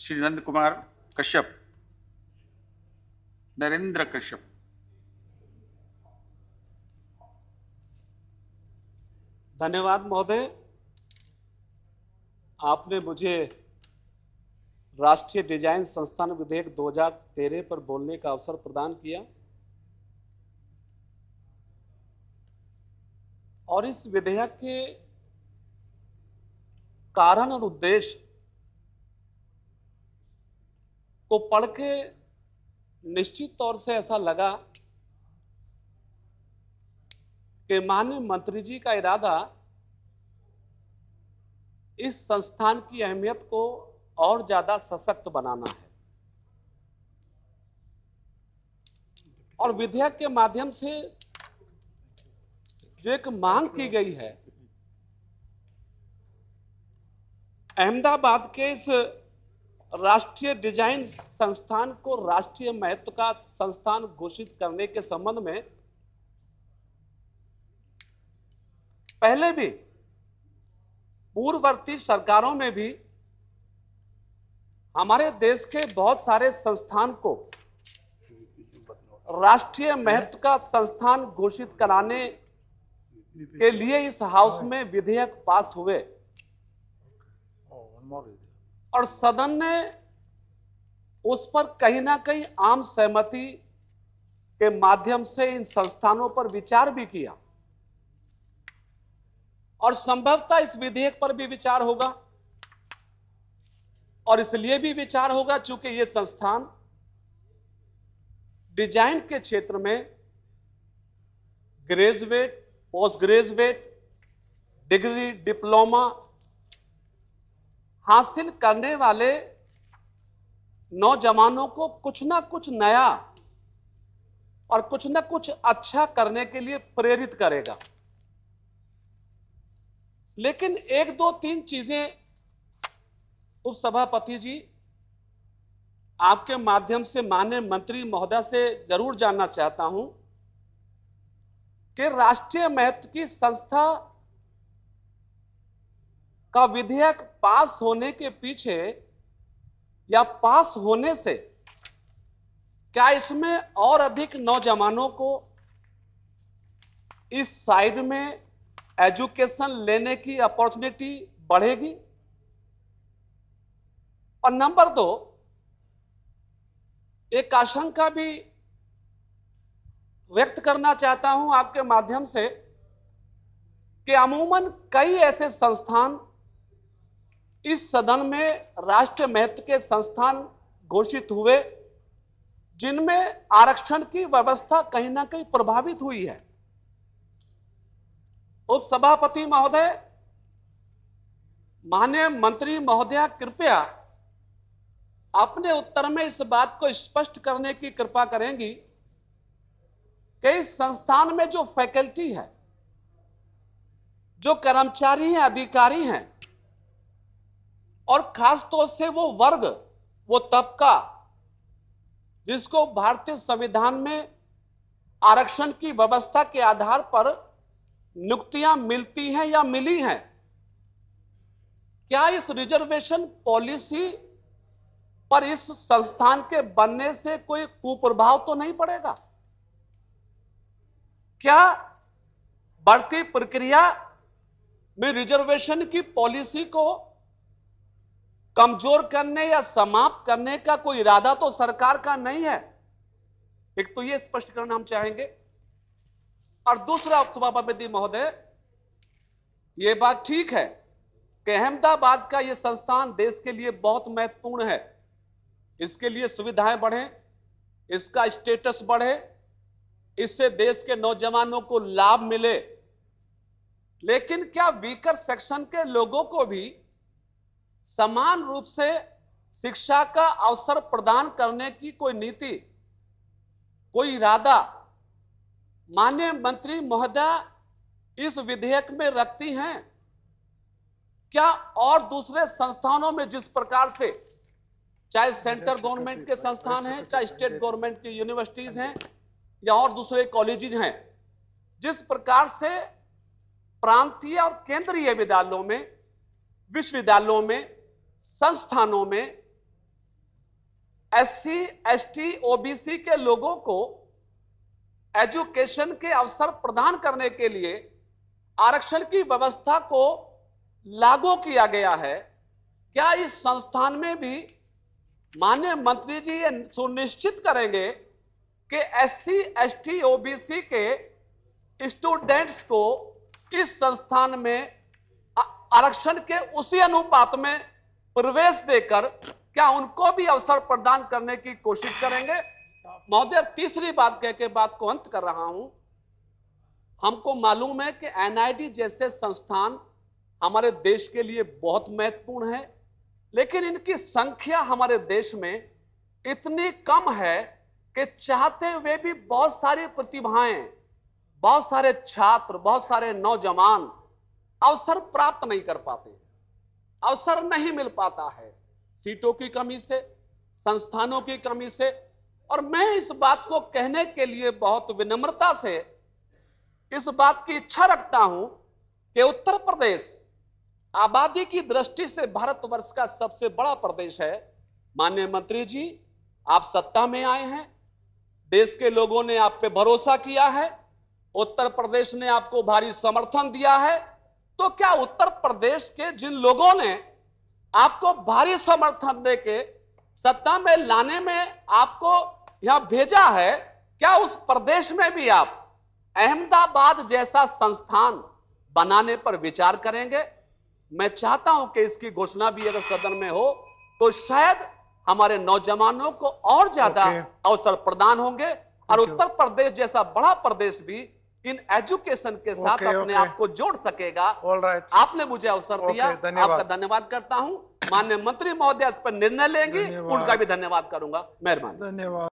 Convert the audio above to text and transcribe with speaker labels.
Speaker 1: श्री नंद कुमार कश्यप नरेंद्र कश्यप धन्यवाद महोदय आपने मुझे राष्ट्रीय डिजाइन संस्थान विधेयक 2013 पर बोलने का अवसर प्रदान किया और इस विधेयक के कारण और उद्देश्य को पढ़ के निश्चित तौर से ऐसा लगा कि मान्य मंत्री जी का इरादा इस संस्थान की अहमियत को और ज़्यादा सशक्त बनाना है और विधेयक के माध्यम से जो एक मांग की गई है अहमदाबाद के इस राष्ट्रीय डिजाइन संस्थान को राष्ट्रीय महत्व का संस्थान घोषित करने के संबंध में पहले भी पूर्ववर्ती सरकारों में भी हमारे देश के बहुत सारे संस्थान को राष्ट्रीय महत्व का संस्थान घोषित कराने के लिए इस हाउस में विधेयक पास हुए oh, और सदन ने उस पर कहीं ना कहीं आम सहमति के माध्यम से इन संस्थानों पर विचार भी किया और संभवतः इस विधेयक पर भी विचार होगा और इसलिए भी विचार होगा चूंकि ये संस्थान डिजाइन के क्षेत्र में graduate post graduate degree diploma हासिल करने वाले नौजवानों को कुछ ना कुछ नया और कुछ ना कुछ अच्छा करने के लिए प्रेरित करेगा लेकिन एक दो तीन चीजें उपसभापति जी आपके माध्यम से मान्य मंत्री महोदय से जरूर जानना चाहता हूं कि राष्ट्रीय महत्व की संस्था का विधेयक पास होने के पीछे या पास होने से क्या इसमें और अधिक नौजवानों को इस साइड में एजुकेशन लेने की अपॉर्चुनिटी बढ़ेगी और नंबर दो एक आशंका भी व्यक्त करना चाहता हूं आपके माध्यम से कि अमूमन कई ऐसे संस्थान इस सदन में राष्ट्र महत्व के संस्थान घोषित हुए जिनमें आरक्षण की व्यवस्था कहीं ना कहीं प्रभावित हुई है उप सभापति महोदय माननीय मंत्री महोदया कृपया अपने उत्तर में इस बात को स्पष्ट करने की कृपा करेंगी कि इस संस्थान में जो फैकल्टी है जो कर्मचारी हैं अधिकारी हैं और खास तौर से वो वर्ग वो तबका जिसको भारतीय संविधान में आरक्षण की व्यवस्था के आधार पर नियुक्तियां मिलती हैं या मिली हैं क्या इस रिजर्वेशन पॉलिसी पर इस संस्थान के बनने से कोई कुप्रभाव तो नहीं पड़ेगा क्या बढ़ती प्रक्रिया में रिजर्वेशन की पॉलिसी को कमजोर करने या समाप्त करने का कोई इरादा तो सरकार का नहीं है एक तो यह स्पष्टीकरण हम चाहेंगे और दूसरा सभापति महोदय यह बात ठीक है कि अहमदाबाद का यह संस्थान देश के लिए बहुत महत्वपूर्ण है इसके लिए सुविधाएं बढ़े इसका स्टेटस बढ़े इससे देश के नौजवानों को लाभ मिले लेकिन क्या वीकर सेक्शन के लोगों को भी समान रूप से शिक्षा का अवसर प्रदान करने की कोई नीति कोई इरादा माननीय मंत्री महोदय इस विधेयक में रखती हैं क्या और दूसरे संस्थानों में जिस प्रकार से चाहे सेंटर गवर्नमेंट के संस्थान हैं चाहे स्टेट गवर्नमेंट की यूनिवर्सिटीज हैं या और दूसरे कॉलेजेज हैं जिस प्रकार से प्रांतीय और केंद्रीय विद्यालयों में विश्वविद्यालयों में संस्थानों में एससी, एसटी, ओबीसी के लोगों को एजुकेशन के अवसर प्रदान करने के लिए आरक्षण की व्यवस्था को लागू किया गया है क्या इस संस्थान में भी माननीय मंत्री जी ये सुनिश्चित करेंगे कि एससी, एसटी, ओबीसी के स्टूडेंट्स को इस संस्थान में आरक्षण के उसी अनुपात में प्रवेश देकर क्या उनको भी अवसर प्रदान करने की कोशिश करेंगे महोदय तीसरी बात कह के बात को अंत कर रहा हूं हमको मालूम है कि एनआईटी जैसे संस्थान हमारे देश के लिए बहुत महत्वपूर्ण है लेकिन इनकी संख्या हमारे देश में इतनी कम है कि चाहते हुए भी बहुत सारी प्रतिभाएं बहुत सारे छात्र बहुत सारे नौजवान अवसर प्राप्त नहीं कर पाते हैं अवसर नहीं मिल पाता है सीटों की कमी से संस्थानों की कमी से और मैं इस बात को कहने के लिए बहुत विनम्रता से इस बात की इच्छा रखता हूं कि उत्तर प्रदेश आबादी की दृष्टि से भारतवर्ष का सबसे बड़ा प्रदेश है माननीय मंत्री जी आप सत्ता में आए हैं देश के लोगों ने आप पे भरोसा किया है उत्तर प्रदेश ने आपको भारी समर्थन दिया है तो क्या उत्तर प्रदेश के जिन लोगों ने आपको भारी समर्थन दे के सत्ता में लाने में आपको यहां भेजा है क्या उस प्रदेश में भी आप अहमदाबाद जैसा संस्थान बनाने पर विचार करेंगे मैं चाहता हूं कि इसकी घोषणा भी अगर सदन में हो तो शायद हमारे नौजवानों को और ज्यादा okay. अवसर प्रदान होंगे और उत्तर प्रदेश जैसा बड़ा प्रदेश भी इन एजुकेशन के साथ okay, अपने okay. आप को जोड़ सकेगा right. आपने मुझे अवसर okay, दिया आपका धन्यवाद करता हूँ माननीय मंत्री महोदय इस पर निर्णय लेंगे उनका भी धन्यवाद करूंगा मेहरबानी धन्यवाद